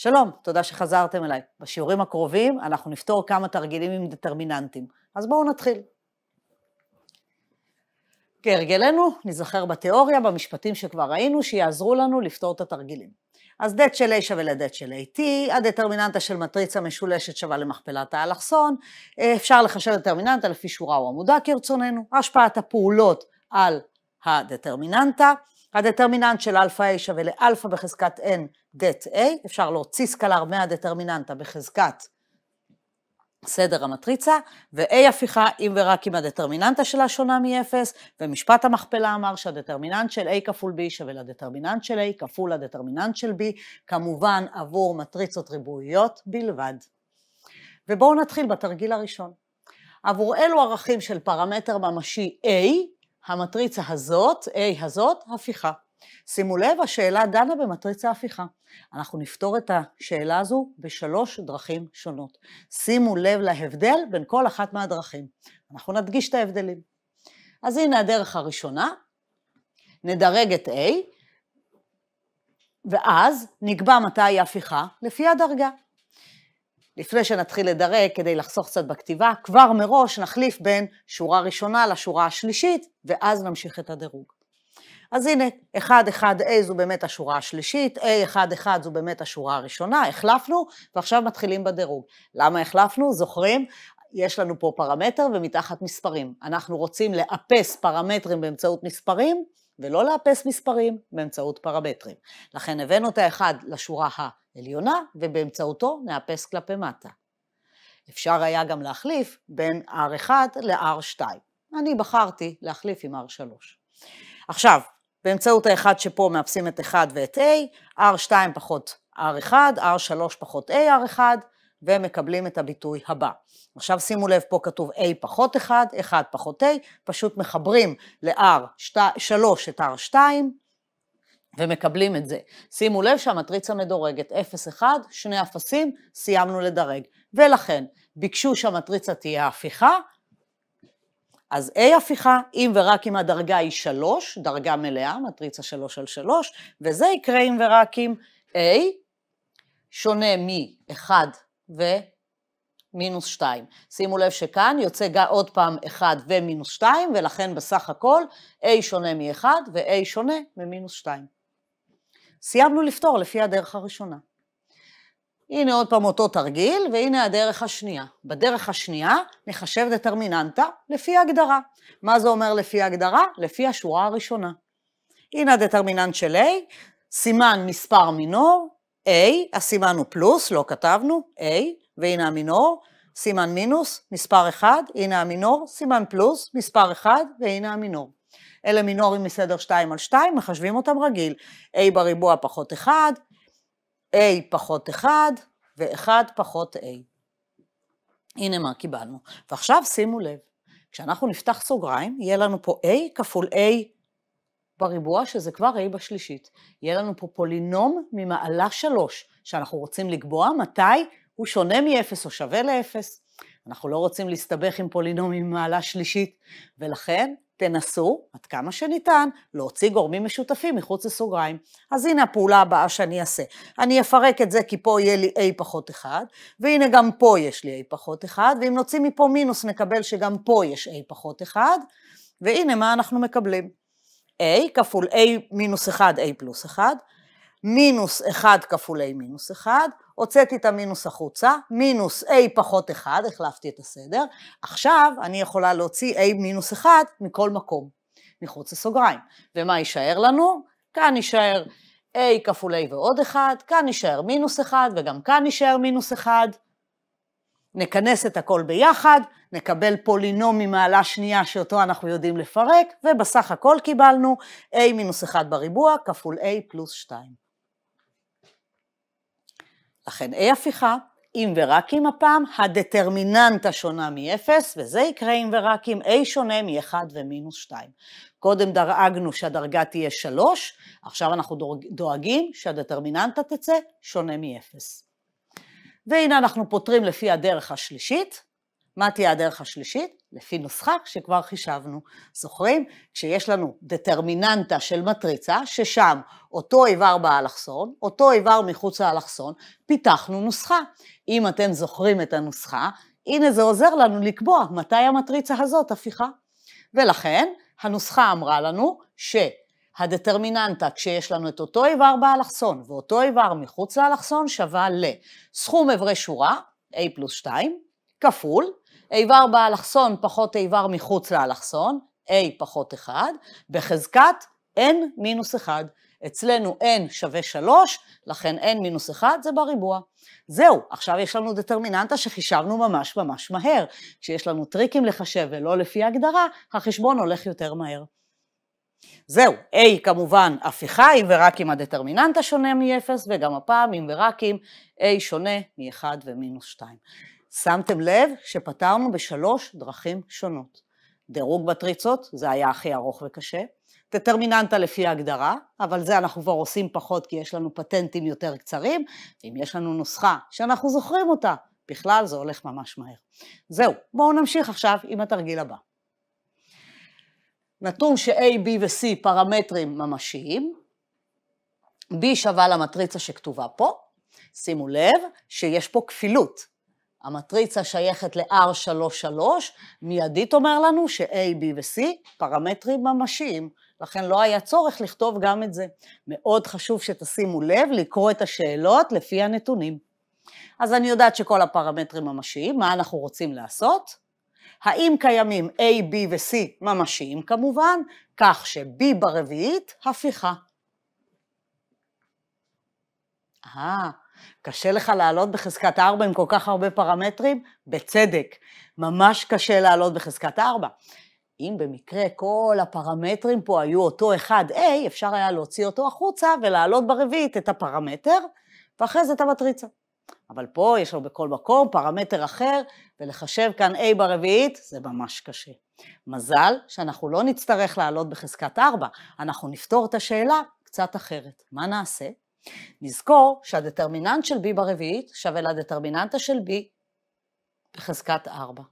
שלום, תודה שחזרתם אליי. בשיעורים הקרובים אנחנו נפתור כמה תרגילים עם דטרמיננטים. אז בואו נתחיל. כהרגלנו, נזכר בתיאוריה, במשפטים שכבר ראינו, שיעזרו לנו לפתור את התרגילים. אז דט של A שווה לדט של AT, הדטרמיננטה של מטריצה משולשת שווה למכפלת האלכסון, אפשר לחשב דטרמיננטה לפי שורה או עמודה כרצוננו, השפעת הפעולות על הדטרמיננטה, הדטרמיננט של אלפא A שווה לאלפא בחזקת N דט A, אפשר להוציא סקלר מהדטרמיננטה בחזקת סדר המטריצה, ו-A הפיכה אם ורק אם הדטרמיננטה שלה שונה מ-0, ומשפט המכפלה אמר שהדטרמיננט של A כפול B שווה לדטרמיננט של A כפול הדטרמיננט של B, כמובן עבור מטריצות ריבועיות בלבד. ובואו נתחיל בתרגיל הראשון. עבור אילו ערכים של פרמטר ממשי A, המטריצה הזאת, A הזאת, הפיכה. שימו לב, השאלה דנה במטריצה הפיכה. אנחנו נפתור את השאלה הזו בשלוש דרכים שונות. שימו לב להבדל בין כל אחת מהדרכים. אנחנו נדגיש את ההבדלים. אז הנה הדרך הראשונה, נדרג את A, ואז נקבע מתי היא הפיכה לפי הדרגה. לפני שנתחיל לדרג, כדי לחסוך קצת בכתיבה, כבר מראש נחליף בין שורה ראשונה לשורה השלישית, ואז נמשיך את הדירוג. אז הנה, 1-1A זו באמת השורה השלישית, A1-1 זו באמת השורה הראשונה, החלפנו, ועכשיו מתחילים בדירוג. למה החלפנו? זוכרים? יש לנו פה פרמטר ומתחת מספרים. אנחנו רוצים לאפס פרמטרים באמצעות מספרים, ולא לאפס מספרים באמצעות פרמטרים. לכן הבאנו את האחד לשורה העליונה, ובאמצעותו נאפס כלפי מטה. אפשר היה גם להחליף בין R1 ל-R2. אני בחרתי להחליף עם R3. עכשיו, באמצעות ה-1 שפה מאפסים את 1 ואת A, R2 פחות R1, R3 פחות AR1, ומקבלים את הביטוי הבא. עכשיו שימו לב, פה כתוב A פחות 1, 1 פחות A, פשוט מחברים ל-R3 את R2 ומקבלים את זה. שימו לב שהמטריצה מדורגת 0, 1, שני אפסים, סיימנו לדרג. ולכן, ביקשו שהמטריצה תהיה הפיכה, אז A הפיכה, אם ורק אם הדרגה היא 3, דרגה מלאה, מטריצה 3 על 3, וזה יקרה אם ורק אם A שונה מ-1 ומינוס 2. שימו לב שכאן יוצא עוד פעם 1 ומינוס 2, ולכן בסך הכל A שונה מ-1 ו-A שונה ממינוס 2. סיימנו לפתור לפי הדרך הראשונה. הנה עוד פעם אותו תרגיל, והנה הדרך השנייה. בדרך השנייה נחשב דטרמיננטה לפי הגדרה. מה זה אומר לפי הגדרה? לפי השורה הראשונה. הנה הדטרמיננט של A, סימן מספר מינור, A, הסימן הוא פלוס, לא כתבנו, A, והנה המינור, סימן מינוס, מספר 1, הנה המינור, סימן פלוס, מספר 1, והנה המינור. אלה מינורים מסדר 2 על 2, מחשבים אותם רגיל. A בריבוע פחות 1, A פחות 1, ו-1 פחות A. הנה מה קיבלנו. ועכשיו שימו לב, כשאנחנו נפתח סוגריים, יהיה לנו פה A כפול A בריבוע, שזה כבר a בשלישית. יהיה לנו פה פולינום ממעלה 3, שאנחנו רוצים לקבוע מתי הוא שונה מ-0 או שווה ל-0. אנחנו לא רוצים להסתבך עם פולינום ממעלה שלישית, ולכן תנסו, עד כמה שניתן, להוציא גורמים משותפים מחוץ לסוגריים. אז הנה הפעולה הבאה שאני אעשה. אני אפרק את זה כי פה יהיה לי a פחות 1, והנה גם פה יש לי a פחות 1, ואם נוציא מפה מינוס נקבל שגם פה יש a פחות 1, והנה מה אנחנו מקבלים. a כפול a מינוס 1, a פלוס 1, מינוס 1 כפול a מינוס 1, הוצאתי את המינוס החוצה, מינוס a פחות 1, החלפתי את הסדר, עכשיו אני יכולה להוציא a מינוס 1 מכל מקום, מחוץ לסוגריים. ומה יישאר לנו? כאן יישאר a כפול a ועוד 1, כאן יישאר מינוס 1 וגם כאן יישאר מינוס 1. נכנס את הכל ביחד, נקבל פולינום ממעלה שנייה שאותו אנחנו יודעים לפרק, ובסך הכל קיבלנו a מינוס 1 בריבוע כפול a פלוס 2. לכן a הפיכה, אם ורק אם הפעם, הדטרמיננטה שונה מ-0, וזה יקרה אם ורק אם a שונה מ-1 ומינוס 2. קודם דאגנו שהדרגה תהיה 3, עכשיו אנחנו דואגים שהדטרמיננטה תצא שונה מ-0. והנה אנחנו פותרים לפי הדרך השלישית. מה תהיה הדרך השלישית? לפי נוסחה שכבר חישבנו. זוכרים? כשיש לנו דטרמיננטה של מטריצה, ששם אותו איבר באלכסון, אותו איבר מחוץ לאלכסון, פיתחנו נוסחה. אם אתם זוכרים את הנוסחה, הנה זה עוזר לנו לקבוע מתי המטריצה הזאת הפיכה. ולכן, הנוסחה אמרה לנו ש... הדטרמיננטה, כשיש לנו את אותו איבר באלכסון ואותו איבר מחוץ לאלכסון, שווה לסכום איברי שורה, A פלוס 2, כפול, איבר באלכסון פחות איבר מחוץ לאלכסון, A פחות 1, בחזקת N מינוס 1. אצלנו n שווה 3, לכן n מינוס 1 זה בריבוע. זהו, עכשיו יש לנו דטרמיננטה שחישבנו ממש ממש מהר. כשיש לנו טריקים לחשב ולא לפי הגדרה, החשבון הולך יותר מהר. זהו, A כמובן הפיכה, אם ורק אם הדטרמיננט השונה מ-0, וגם הפעם אם ורק אם A שונה מ-1 ומינוס 2. שמתם לב שפתרנו בשלוש דרכים שונות. דירוג מטריצות, זה היה הכי ארוך וקשה. דטרמיננטה לפי ההגדרה, אבל זה אנחנו כבר עושים פחות כי יש לנו פטנטים יותר קצרים, ואם יש לנו נוסחה שאנחנו זוכרים אותה, בכלל זה הולך ממש מהר. זהו, בואו נמשיך עכשיו עם התרגיל הבא. נתון ש-A, B ו-C פרמטרים ממשיים, B שווה למטריצה שכתובה פה, שימו לב שיש פה כפילות. המטריצה שייכת ל-R33, מיידית אומר לנו ש-A, B ו-C פרמטרים ממשיים, לכן לא היה צורך לכתוב גם את זה. מאוד חשוב שתשימו לב לקרוא את השאלות לפי הנתונים. אז אני יודעת שכל הפרמטרים ממשיים, מה אנחנו רוצים לעשות? האם קיימים A, B ו-C ממשיים כמובן, כך ש-B ברביעית הפיכה. אה, קשה לך לעלות בחזקת 4 עם כל כך הרבה פרמטרים? בצדק, ממש קשה לעלות בחזקת 4. אם במקרה כל הפרמטרים פה היו אותו 1A, אפשר היה להוציא אותו החוצה ולהעלות ברביעית את הפרמטר, ואחרי זה את המטריצה. אבל פה יש לו בכל מקום פרמטר אחר, ולחשב כאן A ברביעית זה ממש קשה. מזל שאנחנו לא נצטרך לעלות בחזקת 4, אנחנו נפתור את השאלה קצת אחרת. מה נעשה? נזכור שהדטרמיננט של B ברביעית שווה לדטרמיננטה של B בחזקת 4.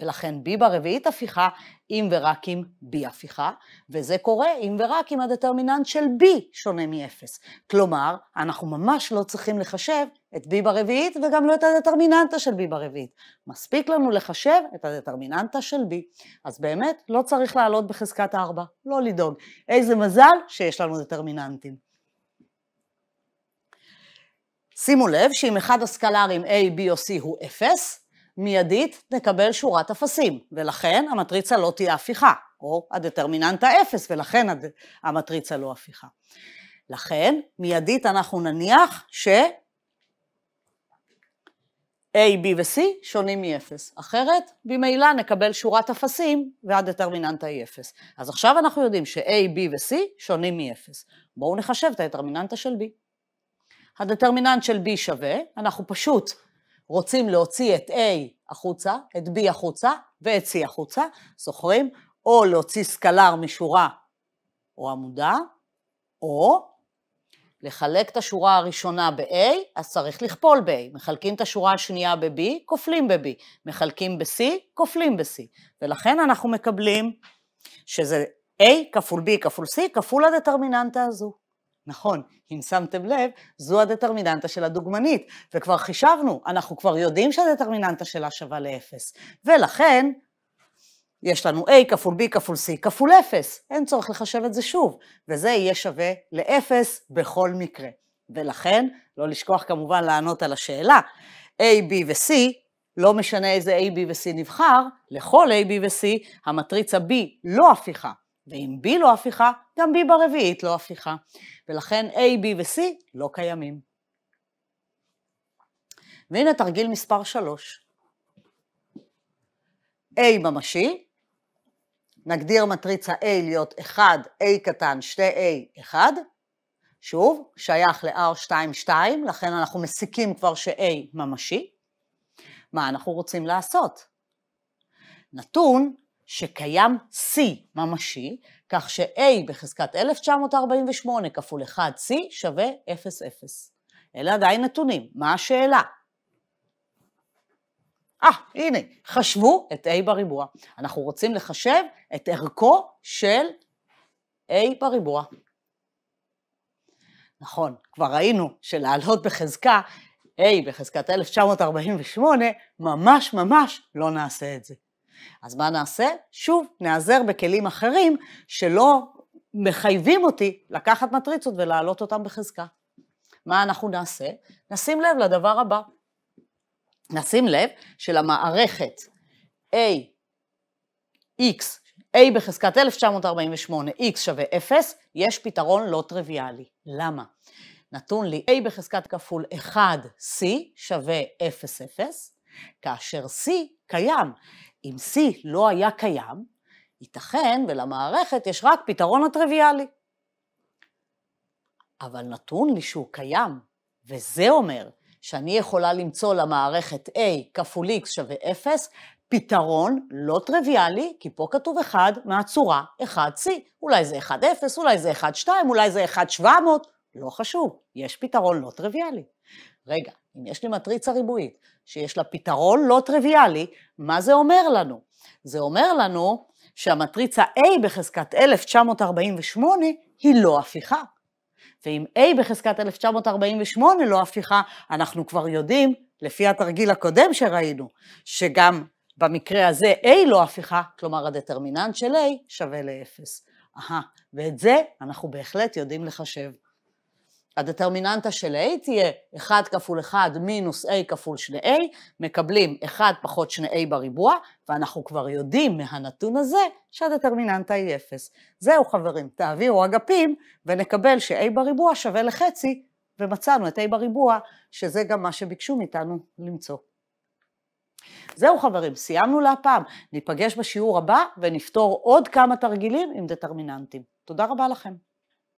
ולכן B ברביעית הפיכה, אם ורק אם B הפיכה, וזה קורה אם ורק אם הדטרמיננט של B שונה מ-0. כלומר, אנחנו ממש לא צריכים לחשב את B ברביעית וגם לא את הדטרמיננטה של B ברביעית. מספיק לנו לחשב את הדטרמיננטה של B. אז באמת לא צריך לעלות בחזקת 4, לא לדאוג. איזה מזל שיש לנו דטרמיננטים. שימו לב שאם אחד הסקלרים A, B או C הוא 0, מיידית נקבל שורת אפסים, ולכן המטריצה לא תהיה הפיכה, או הדטרמיננטה 0, ולכן הד... המטריצה לא הפיכה. לכן, מיידית אנחנו נניח ש... A, B ו-C שונים מ-0, אחרת במילא נקבל שורת אפסים והדטרמיננטה היא 0. אז עכשיו אנחנו יודעים ש-A, B ו-C שונים מ-0. בואו נחשב את הדטרמיננטה של B. הדטרמיננט של B שווה, אנחנו פשוט רוצים להוציא את A החוצה, את B החוצה ואת C החוצה, זוכרים? או להוציא סקלר משורה או עמודה, או לחלק את השורה הראשונה ב-A, אז צריך לכפול ב-A. מחלקים את השורה השנייה ב-B, כופלים ב-B. מחלקים ב-C, כופלים ב-C. ולכן אנחנו מקבלים שזה A כפול B כפול C כפול הדטרמיננטה הזו. נכון, אם שמתם לב, זו הדטרמיננטה של הדוגמנית, וכבר חישבנו, אנחנו כבר יודעים שהדטרמיננטה שלה שווה לאפס. ולכן, יש לנו a כפול b כפול c כפול 0, אין צורך לחשב את זה שוב, וזה יהיה שווה ל-0 בכל מקרה. ולכן, לא לשכוח כמובן לענות על השאלה, a, b ו-c, לא משנה איזה a, b ו-c נבחר, לכל a, b ו-c המטריצה b לא הפיכה, ואם b לא הפיכה, גם b ברביעית לא הפיכה. ולכן a, b ו-c לא קיימים. והנה תרגיל מספר 3. A ממשי נגדיר מטריצה A להיות 1, A קטן, 2A, 1, שוב, שייך ל-R2-2, לכן אנחנו מסיקים כבר ש-A ממשי. מה אנחנו רוצים לעשות? נתון שקיים C ממשי, כך ש-A בחזקת 1948 כפול 1C שווה 0,0. אלה עדיין נתונים, מה השאלה? אה, הנה, חשבו את A בריבוע. אנחנו רוצים לחשב את ערכו של A בריבוע. נכון, כבר ראינו שלעלות בחזקה A בחזקת 1948, ממש ממש לא נעשה את זה. אז מה נעשה? שוב, נעזר בכלים אחרים שלא מחייבים אותי לקחת מטריצות ולהעלות אותן בחזקה. מה אנחנו נעשה? נשים לב לדבר הבא. נשים לב שלמערכת A, X, A בחזקת 1948, X שווה 0, יש פתרון לא טריוויאלי. למה? נתון לי A בחזקת כפול 1, C שווה 0, 0, כאשר C קיים. אם C לא היה קיים, ייתכן ולמערכת יש רק פתרון הטריוויאלי. לא אבל נתון לי שהוא קיים, וזה אומר שאני יכולה למצוא למערכת A כפול X שווה 0, פתרון לא טריוויאלי, כי פה כתוב 1 מהצורה 1C. אולי זה 1-0, אולי זה 1-2, אולי זה 1-700, לא חשוב, יש פתרון לא טריוויאלי. רגע, אם יש לי מטריצה ריבועית שיש לה פתרון לא טריוויאלי, מה זה אומר לנו? זה אומר לנו שהמטריצה A בחזקת 1948 היא לא הפיכה. ואם A בחזקת 1948 לא הפיכה, אנחנו כבר יודעים, לפי התרגיל הקודם שראינו, שגם במקרה הזה A לא הפיכה, כלומר הדטרמיננט של A שווה לאפס. אהה, ואת זה אנחנו בהחלט יודעים לחשב. הדטרמיננטה של A תהיה 1 כפול 1 מינוס A כפול 2A, מקבלים 1 פחות 2A בריבוע, ואנחנו כבר יודעים מהנתון הזה שהדטרמיננטה היא 0. זהו חברים, תעבירו אגפים ונקבל ש-A בריבוע שווה לחצי, ומצאנו את A בריבוע, שזה גם מה שביקשו מאיתנו למצוא. זהו חברים, סיימנו להפעם. ניפגש בשיעור הבא ונפתור עוד כמה תרגילים עם דטרמיננטים. תודה רבה לכם.